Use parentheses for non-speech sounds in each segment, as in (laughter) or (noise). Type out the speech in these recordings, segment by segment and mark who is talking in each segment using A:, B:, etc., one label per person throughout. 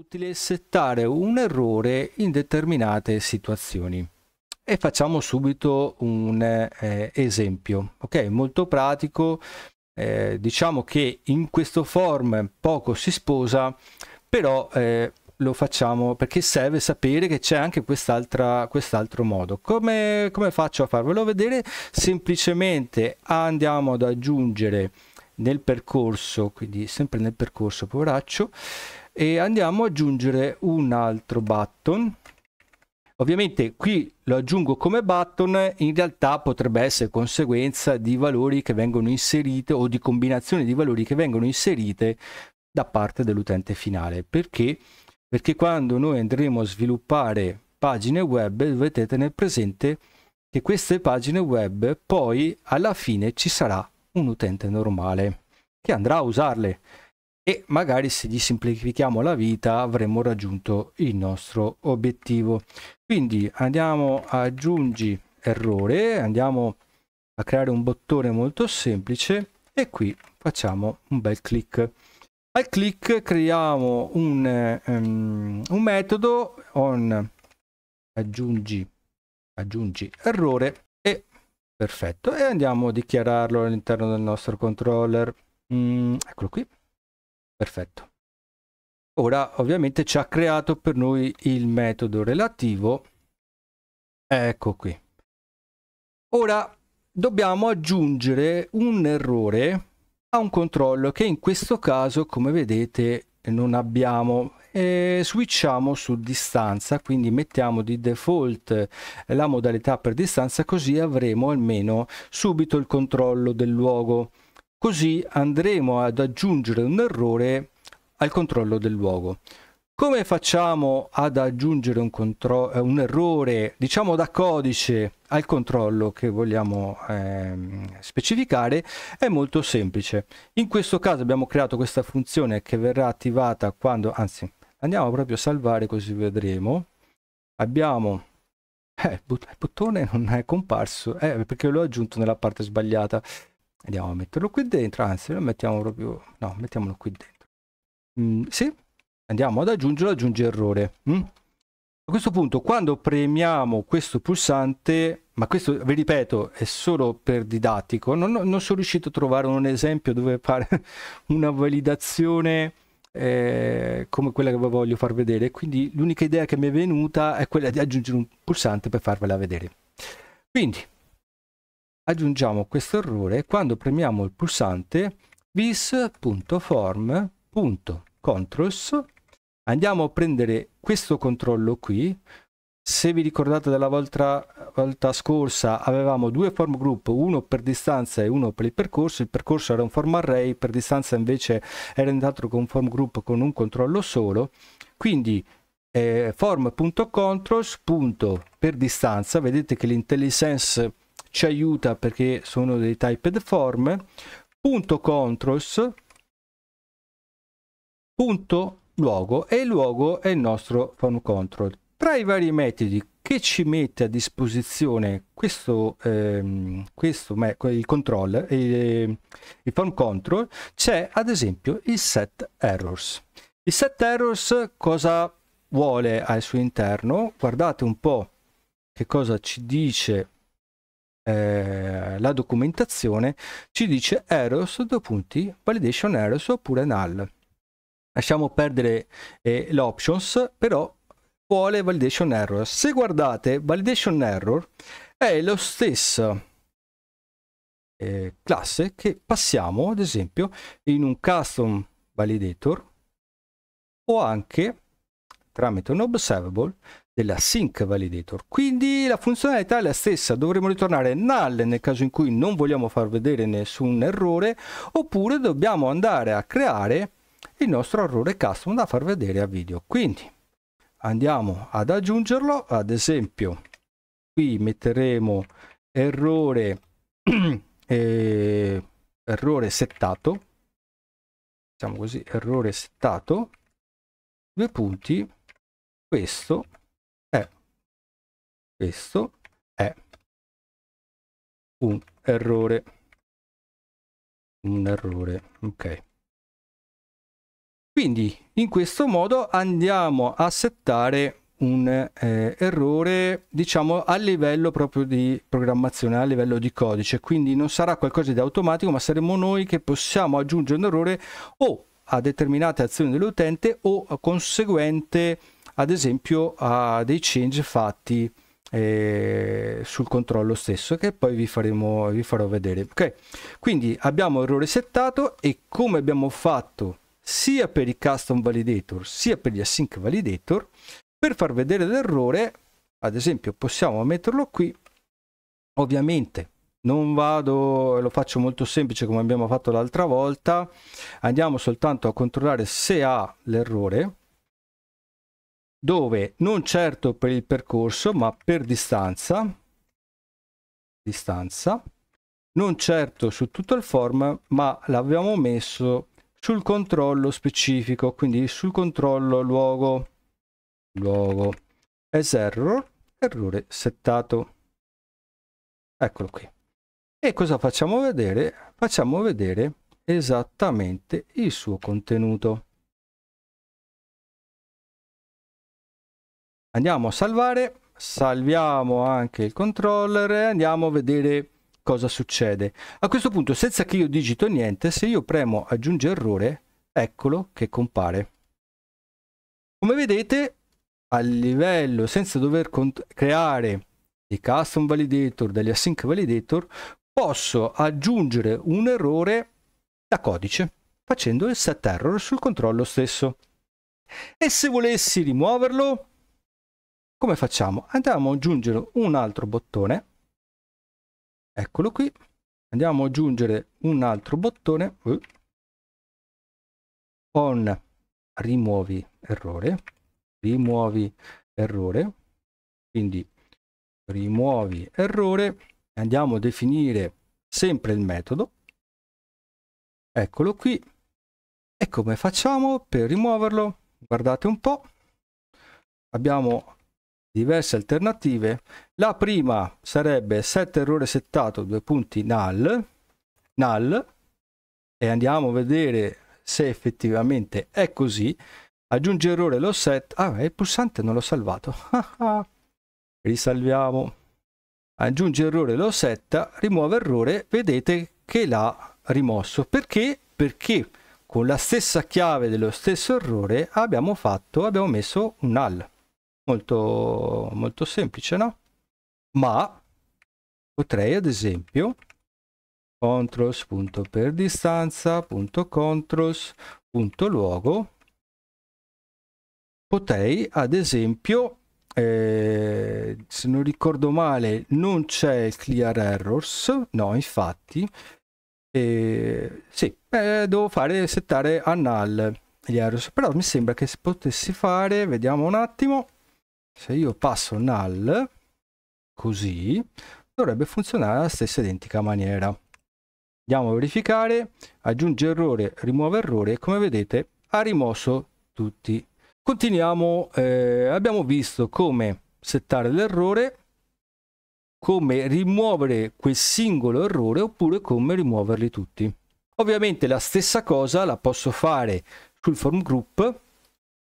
A: utile settare un errore in determinate situazioni. E facciamo subito un eh, esempio, ok? Molto pratico, eh, diciamo che in questo form poco si sposa, però eh, lo facciamo perché serve sapere che c'è anche quest'altra, quest'altro modo. Come, come faccio a farvelo vedere? Semplicemente andiamo ad aggiungere nel percorso, quindi sempre nel percorso poveraccio, e andiamo ad aggiungere un altro button ovviamente qui lo aggiungo come button in realtà potrebbe essere conseguenza di valori che vengono inserite o di combinazione di valori che vengono inserite da parte dell'utente finale perché perché quando noi andremo a sviluppare pagine web dovete tenere presente che queste pagine web poi alla fine ci sarà un utente normale che andrà a usarle e magari se gli semplifichiamo la vita avremo raggiunto il nostro obiettivo. Quindi andiamo a aggiungi errore, andiamo a creare un bottone molto semplice e qui facciamo un bel clic. Al clic creiamo un, um, un metodo on aggiungi, aggiungi errore e perfetto e andiamo a dichiararlo all'interno del nostro controller. Mm, eccolo qui Perfetto. Ora ovviamente ci ha creato per noi il metodo relativo. Ecco qui. Ora dobbiamo aggiungere un errore a un controllo che in questo caso come vedete non abbiamo e switchiamo su distanza quindi mettiamo di default la modalità per distanza così avremo almeno subito il controllo del luogo Così andremo ad aggiungere un errore al controllo del luogo. Come facciamo ad aggiungere un, eh, un errore, diciamo da codice, al controllo che vogliamo ehm, specificare? È molto semplice. In questo caso abbiamo creato questa funzione che verrà attivata quando, anzi, andiamo proprio a salvare così vedremo. Abbiamo eh, il bottone non è comparso, eh, perché l'ho aggiunto nella parte sbagliata andiamo a metterlo qui dentro anzi lo mettiamo proprio no mettiamolo qui dentro mm, sì andiamo ad aggiungerlo aggiunge errore mm? a questo punto quando premiamo questo pulsante ma questo vi ripeto è solo per didattico non, non sono riuscito a trovare un esempio dove fare (laughs) una validazione eh, come quella che vi voglio far vedere quindi l'unica idea che mi è venuta è quella di aggiungere un pulsante per farvela vedere quindi aggiungiamo questo errore quando premiamo il pulsante vis.form.controls andiamo a prendere questo controllo qui se vi ricordate della volta, volta, scorsa avevamo due form group, uno per distanza e uno per il percorso, il percorso era un form array, per distanza invece era indicato con form group con un controllo solo, quindi eh, form.controls.per distanza, vedete che l'intellisense ci aiuta perché sono dei typed form punto controls punto luogo e il luogo è il nostro form control tra i vari metodi che ci mette a disposizione questo, ehm, questo il control eh, il form control c'è ad esempio il set errors il set errors cosa vuole al suo interno guardate un po che cosa ci dice eh, la documentazione ci dice errors due punti validation errors oppure null lasciamo perdere eh, l'options però vuole validation error se guardate validation error è lo stesso eh, classe che passiamo ad esempio in un custom validator o anche tramite un observable della Sync Validator. Quindi la funzionalità è la stessa, dovremo ritornare null nel caso in cui non vogliamo far vedere nessun errore, oppure dobbiamo andare a creare il nostro errore custom da far vedere a video. Quindi andiamo ad aggiungerlo, ad esempio qui metteremo errore, (clears throat) eh, errore settato, diciamo così, errore settato, due punti, questo questo è un errore un errore ok quindi in questo modo andiamo a settare un eh, errore diciamo a livello proprio di programmazione a livello di codice quindi non sarà qualcosa di automatico ma saremo noi che possiamo aggiungere un errore o a determinate azioni dell'utente o eh, conseguente ad esempio a dei change fatti eh, sul controllo stesso che poi vi, faremo, vi farò vedere. Ok, quindi abbiamo errore settato e come abbiamo fatto sia per i custom validator sia per gli async validator, per far vedere l'errore, ad esempio possiamo metterlo qui, ovviamente non vado, lo faccio molto semplice come abbiamo fatto l'altra volta, andiamo soltanto a controllare se ha l'errore, dove non certo per il percorso ma per distanza, distanza non certo su tutto il form ma l'abbiamo messo sul controllo specifico quindi sul controllo luogo luogo as error errore settato eccolo qui e cosa facciamo vedere facciamo vedere esattamente il suo contenuto andiamo a salvare salviamo anche il controller e andiamo a vedere cosa succede a questo punto senza che io digito niente se io premo aggiungi errore eccolo che compare come vedete a livello senza dover creare i custom validator degli async validator posso aggiungere un errore da codice facendo il set error sul controllo stesso e se volessi rimuoverlo come facciamo? Andiamo a aggiungere un altro bottone, eccolo qui, andiamo a aggiungere un altro bottone, uh, on rimuovi errore, rimuovi errore, quindi rimuovi errore, andiamo a definire sempre il metodo, eccolo qui, e come facciamo per rimuoverlo? Guardate un po', abbiamo diverse alternative. La prima sarebbe set errore settato, due punti null, null e andiamo a vedere se effettivamente è così. Aggiunge errore lo set. Ah, il pulsante non l'ho salvato. (laughs) Risalviamo. Aggiunge errore lo set, rimuove errore, vedete che l'ha rimosso. Perché? Perché con la stessa chiave dello stesso errore abbiamo fatto, abbiamo messo un null molto, molto semplice, no? Ma potrei ad esempio controls punto per distanza punto luogo potrei ad esempio eh, se non ricordo male non c'è il clear errors no infatti eh, sì eh, devo fare settare a null gli errors però mi sembra che si potessi fare vediamo un attimo se io passo null così dovrebbe funzionare alla stessa identica maniera andiamo a verificare aggiunge errore rimuove errore e come vedete ha rimosso tutti continuiamo eh, abbiamo visto come settare l'errore come rimuovere quel singolo errore oppure come rimuoverli tutti ovviamente la stessa cosa la posso fare sul form group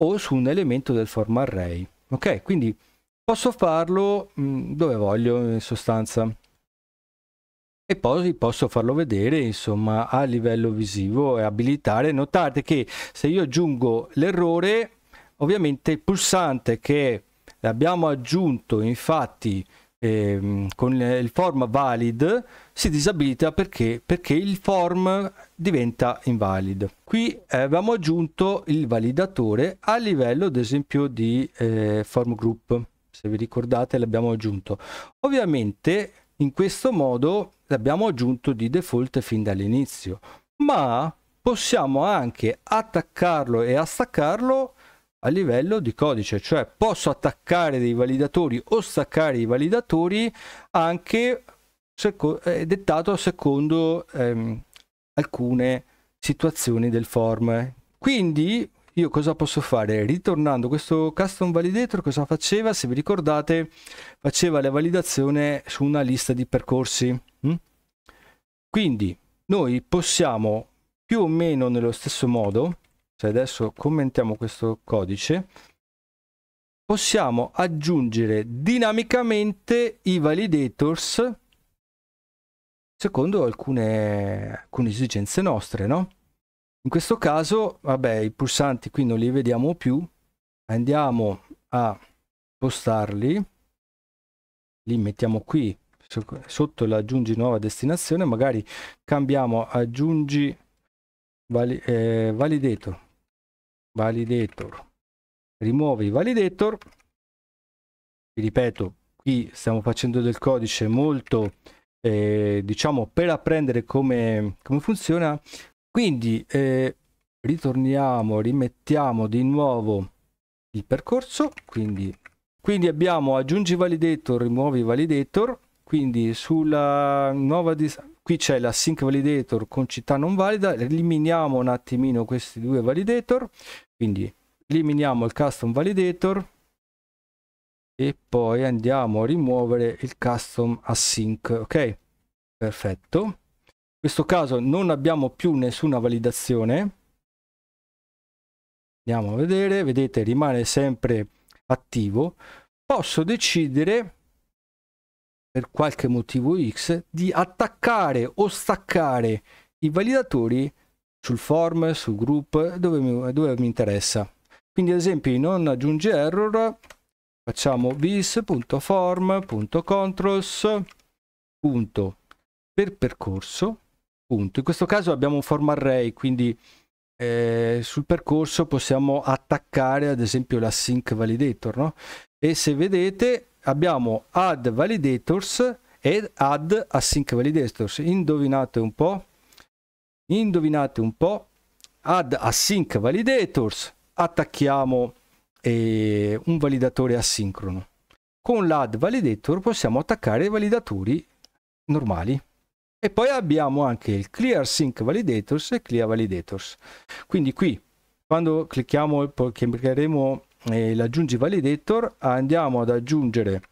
A: o su un elemento del form array Ok, quindi posso farlo mh, mm, dove voglio in sostanza. E poi posso farlo vedere insomma a livello visivo e abilitare. Notate che se io aggiungo l'errore, ovviamente il pulsante che abbiamo aggiunto infatti ehm, con il form valid si disabilita perché? Perché il form diventa invalid. Qui abbiamo aggiunto il validatore a livello ad esempio di eh, form group, se vi ricordate l'abbiamo aggiunto. Ovviamente in questo modo l'abbiamo aggiunto di default fin dall'inizio, ma possiamo anche attaccarlo e staccarlo a livello di codice, cioè posso attaccare dei validatori o staccare i validatori anche seco- eh, dettato secondo ehm, alcune situazioni del form. Quindi io cosa posso fare? Ritornando questo custom validator cosa faceva? Se vi ricordate faceva la validazione su una lista di percorsi. Hm? Quindi noi possiamo più o meno nello stesso modo se adesso commentiamo questo codice possiamo aggiungere dinamicamente i validators secondo alcune, alcune esigenze nostre no in questo caso vabbè i pulsanti qui non li vediamo più andiamo a postarli li mettiamo qui sotto l'aggiungi nuova destinazione magari cambiamo aggiungi vali, eh, validator validator rimuovi validator vi ripeto qui stiamo facendo del codice molto eh, diciamo per apprendere come, come funziona quindi eh, ritorniamo rimettiamo di nuovo il percorso quindi, quindi abbiamo aggiungi validator rimuovi validator quindi sulla nuova dis qui c'è la sync validator con città non valida eliminiamo un attimino questi due validator quindi eliminiamo il custom validator e poi andiamo a rimuovere il custom async ok perfetto in questo caso non abbiamo più nessuna validazione andiamo a vedere vedete rimane sempre attivo posso decidere per qualche motivo X di attaccare o staccare i validatori sul form, sul group, dove mi, dove mi interessa. Quindi ad esempio non aggiunge error, facciamo vis.form.controls. percorso, in questo caso abbiamo un form array, quindi eh, sul percorso possiamo attaccare ad esempio la sync validator, no? E se vedete abbiamo add validators e add async validators. Indovinate un po', indovinate un po', add async validators, attacchiamo eh, un validatore asincrono. Con l'add validator possiamo attaccare i validatori normali. E poi abbiamo anche il clear sync validators e clear validators. Quindi qui, quando clicchiamo, poi cliccheremo e l'aggiungi validator andiamo ad aggiungere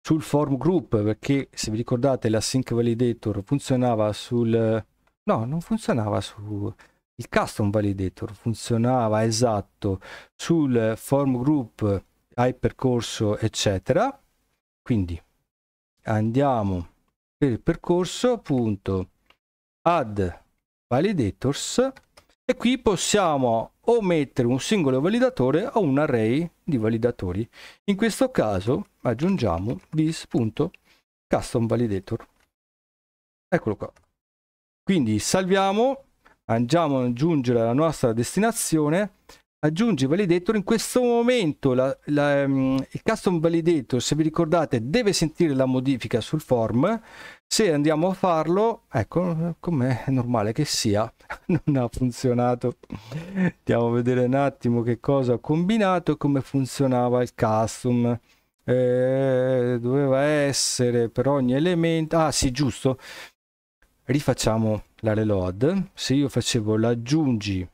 A: sul form group perché se vi ricordate la sync validator funzionava sul no non funzionava su il custom validator funzionava esatto sul form group hai percorso eccetera quindi andiamo per il percorso punto add validators e qui possiamo o mettere un singolo validatore o un array di validatori. In questo caso aggiungiamo this.customValidator. Eccolo qua. Quindi salviamo, andiamo ad aggiungere la nostra destinazione, aggiungi validator. In questo momento la, la, ehm, il custom validator, se vi ricordate, deve sentire la modifica sul form se andiamo a farlo ecco come è normale che sia (laughs) non ha funzionato andiamo a vedere un attimo che cosa ho combinato e come funzionava il custom eh, doveva essere per ogni elemento ah sì giusto rifacciamo la reload se io facevo l'aggiungi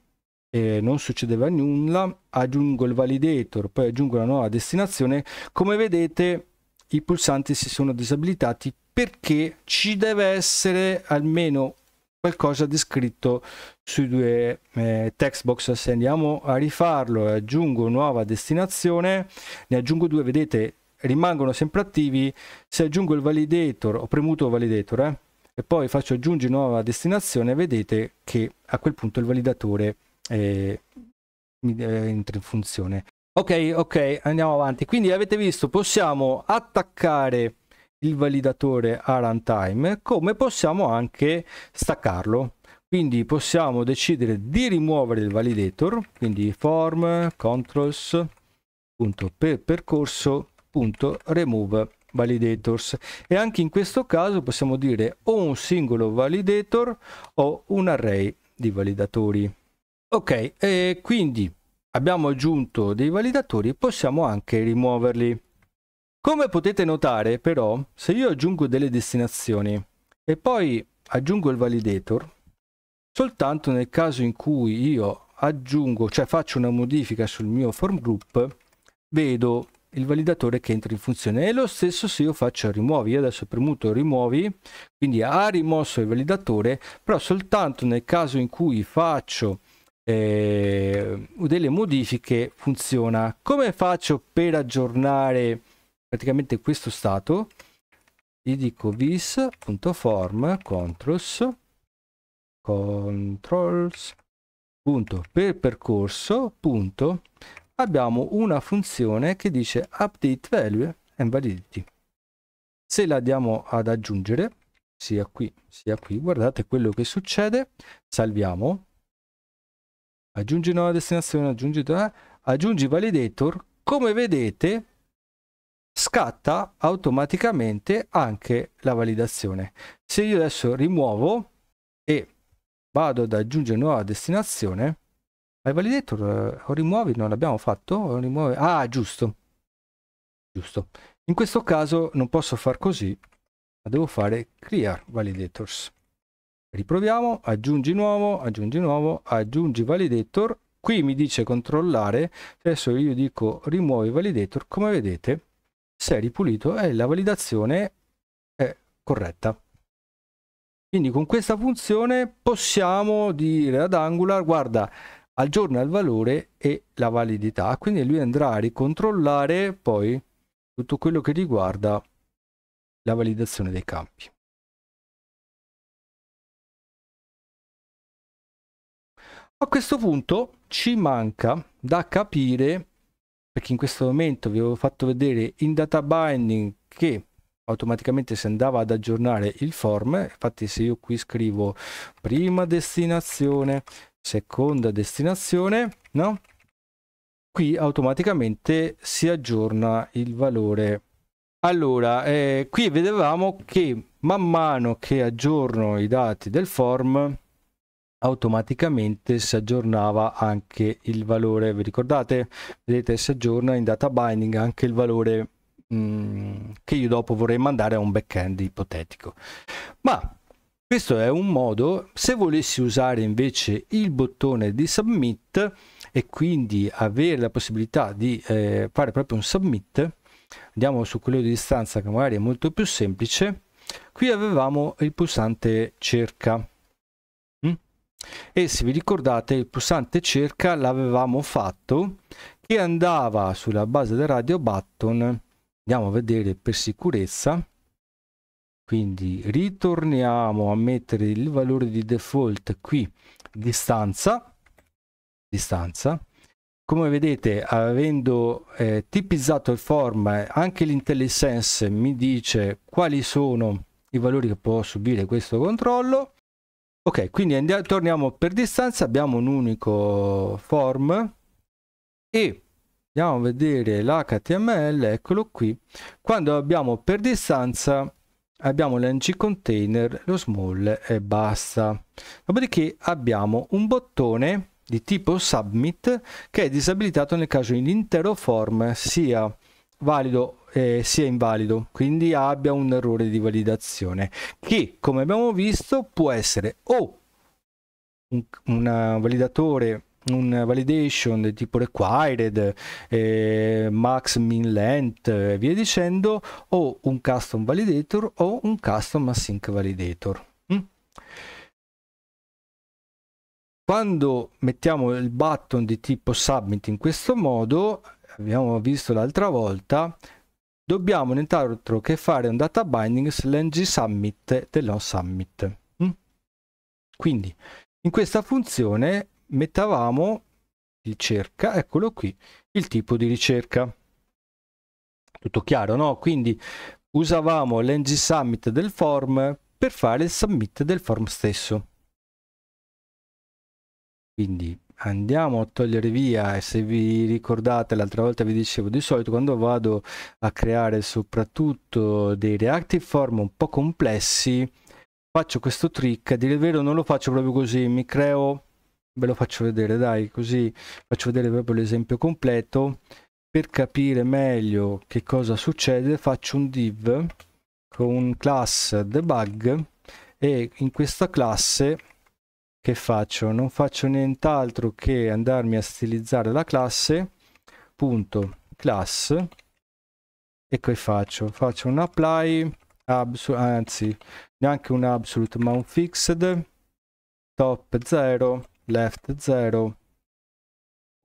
A: e non succedeva nulla aggiungo il validator poi aggiungo la nuova destinazione come vedete i pulsanti si sono disabilitati perché ci deve essere almeno qualcosa di scritto sui due eh, text box se andiamo a rifarlo e eh, aggiungo nuova destinazione ne aggiungo due vedete rimangono sempre attivi se aggiungo il validator ho premuto validator eh, e poi faccio aggiungi nuova destinazione vedete che a quel punto il validatore eh, eh entra in funzione Ok, ok, andiamo avanti. Quindi avete visto, possiamo attaccare il validatore a runtime come possiamo anche staccarlo. Quindi possiamo decidere di rimuovere il validator, quindi form controls punto per percorso punto remove validators e anche in questo caso possiamo dire o un singolo validator o un array di validatori. Ok, e quindi abbiamo aggiunto dei validatori possiamo anche rimuoverli. Come potete notare però, se io aggiungo delle destinazioni e poi aggiungo il validator, soltanto nel caso in cui io aggiungo, cioè faccio una modifica sul mio form group, vedo il validatore che entra in funzione e lo stesso se io faccio rimuovi io adesso ho premuto rimuovi quindi ha rimosso il validatore però soltanto nel caso in cui faccio eh, delle modifiche funziona. Come faccio per aggiornare praticamente questo stato? Gli dico vis.form controls controls punto per percorso punto abbiamo una funzione che dice update value and validity se la diamo ad aggiungere sia qui sia qui guardate quello che succede salviamo aggiungi nuova destinazione, aggiungi, eh, aggiungi validator, come vedete scatta automaticamente anche la validazione. Se io adesso rimuovo e vado ad aggiungere nuova destinazione, ma il validator eh, o rimuovi, non l'abbiamo fatto? Rimuovi, ah, giusto. Giusto. In questo caso non posso far così, ma devo fare clear validators. Riproviamo, aggiungi nuovo, aggiungi nuovo, aggiungi validator. Qui mi dice controllare, adesso io dico rimuovi validator, come vedete si è ripulito e la validazione è corretta. Quindi con questa funzione possiamo dire ad Angular, guarda, aggiorna il valore e la validità, quindi lui andrà a ricontrollare poi tutto quello che riguarda la validazione dei campi. A questo punto ci manca da capire, perché in questo momento vi avevo fatto vedere in data binding che automaticamente si andava ad aggiornare il form, infatti se io qui scrivo prima destinazione, seconda destinazione, no? Qui automaticamente si aggiorna il valore. Allora, eh, qui vedevamo che man mano che aggiorno i dati del form, automaticamente si aggiornava anche il valore vi ricordate vedete si aggiorna in data binding anche il valore mm, che io dopo vorrei mandare a un backend ipotetico ma questo è un modo se volessi usare invece il bottone di submit e quindi avere la possibilità di eh, fare proprio un submit andiamo su quello di distanza che magari è molto più semplice qui avevamo il pulsante cerca e se vi ricordate il pulsante cerca l'avevamo fatto che andava sulla base del radio button andiamo a vedere per sicurezza quindi ritorniamo a mettere il valore di default qui distanza distanza come vedete avendo eh, tipizzato il form anche l'intellisense mi dice quali sono i valori che può subire questo controllo ok quindi andiamo, torniamo per distanza abbiamo un unico form e andiamo a vedere l'html eccolo qui quando abbiamo per distanza abbiamo l'ng container lo small e basta dopodiché abbiamo un bottone di tipo submit che è disabilitato nel caso in l'intero form sia valido eh, sia invalido, quindi abbia un errore di validazione che, come abbiamo visto, può essere o un, un validatore un validation del tipo required, eh, max min length e via dicendo, o un custom validator o un custom async validator. Mm? Quando mettiamo il button di tipo submit in questo modo, abbiamo visto l'altra volta, dobbiamo nient'altro che fare un data binding slang summit del non summit. Mm? Quindi in questa funzione mettavamo ricerca, eccolo qui, il tipo di ricerca. Tutto chiaro, no? Quindi usavamo l'ng summit del form per fare il submit del form stesso. Quindi andiamo a togliere via e se vi ricordate l'altra volta vi dicevo di solito quando vado a creare soprattutto dei reactive form un po' complessi faccio questo trick a dire il vero non lo faccio proprio così mi creo ve lo faccio vedere dai così faccio vedere proprio l'esempio completo per capire meglio che cosa succede faccio un div con class debug e in questa classe che faccio? Non faccio nient'altro che andarmi a stilizzare la classe, punto, class, e poi faccio? Faccio un apply, anzi, neanche un absolute, ma un fixed, top 0, left 0,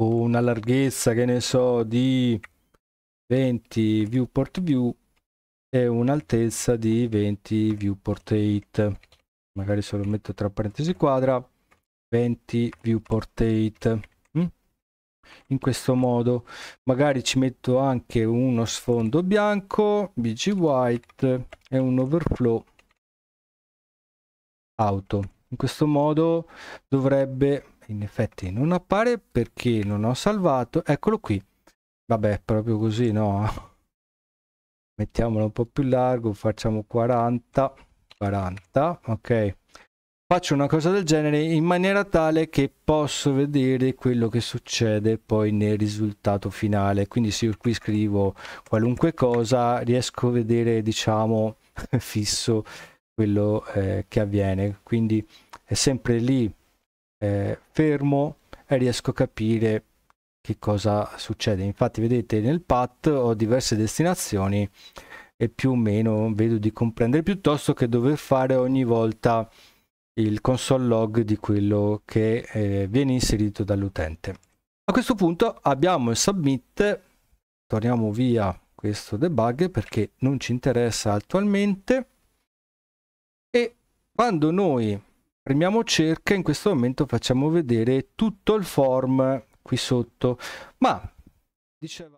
A: una larghezza, che ne so, di 20 viewport view e un'altezza di 20 viewport 8 magari se lo metto tra parentesi quadra 20 viewport 8 mm? in questo modo magari ci metto anche uno sfondo bianco bg white e un overflow auto in questo modo dovrebbe in effetti non appare perché non ho salvato eccolo qui vabbè proprio così no (laughs) mettiamolo un po più largo facciamo 40 40 ok faccio una cosa del genere in maniera tale che posso vedere quello che succede poi nel risultato finale quindi se io qui scrivo qualunque cosa riesco a vedere diciamo (laughs) fisso quello eh, che avviene quindi è sempre lì eh, fermo e riesco a capire che cosa succede infatti vedete nel path ho diverse destinazioni e più o meno vedo di comprendere piuttosto che dover fare ogni volta il console log di quello che eh, viene inserito dall'utente. A questo punto abbiamo il submit, torniamo via questo debug perché non ci interessa attualmente e quando noi premiamo cerca in questo momento facciamo vedere tutto il form qui sotto ma diceva